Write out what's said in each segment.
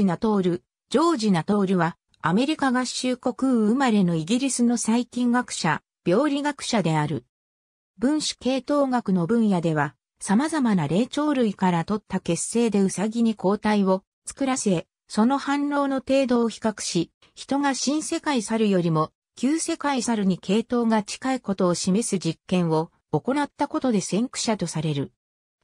ジナトール、ジョージナトールは、アメリカ合衆国生まれのイギリスの細菌学者、病理学者である。分子系統学の分野では、様々な霊長類から取った血清でウサギに抗体を作らせ、その反応の程度を比較し、人が新世界猿よりも旧世界猿に系統が近いことを示す実験を行ったことで先駆者とされる。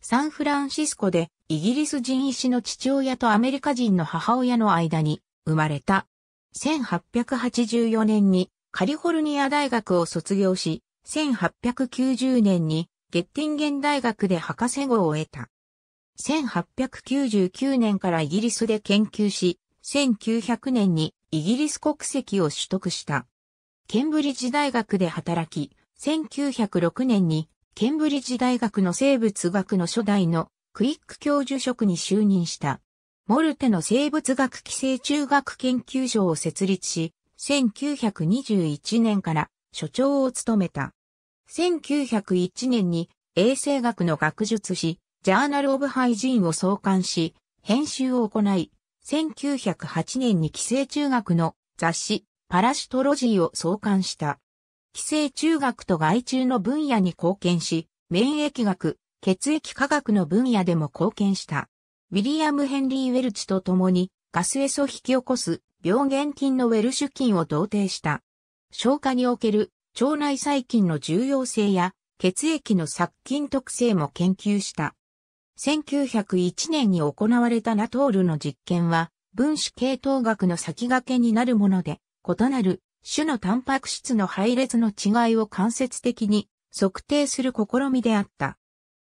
サンフランシスコでイギリス人医師の父親とアメリカ人の母親の間に生まれた。1884年にカリフォルニア大学を卒業し、1890年にゲッティンゲン大学で博士号を得た。1899年からイギリスで研究し、1900年にイギリス国籍を取得した。ケンブリッジ大学で働き、1906年にケンブリッジ大学の生物学の初代のクイック教授職に就任した。モルテの生物学寄生虫学研究所を設立し、1921年から所長を務めた。1901年に衛生学の学術誌、ジャーナル・オブ・ハイジーンを創刊し、編集を行い、1908年に寄生虫学の雑誌、パラシトロジーを創刊した。寄生中学と害虫の分野に貢献し、免疫学、血液科学の分野でも貢献した。ウィリアム・ヘンリー・ウェルチと共にガスエソ引き起こす病原菌のウェルシュ菌を同定した。消化における腸内細菌の重要性や血液の殺菌特性も研究した。1901年に行われたナトールの実験は分子系統学の先駆けになるもので、異なる種のタンパク質の配列の違いを間接的に測定する試みであった。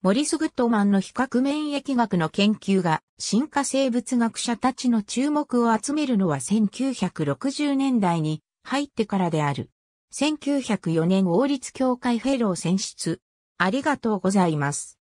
モリス・グッドマンの比較免疫学の研究が進化生物学者たちの注目を集めるのは1960年代に入ってからである。1904年王立協会フェロー選出。ありがとうございます。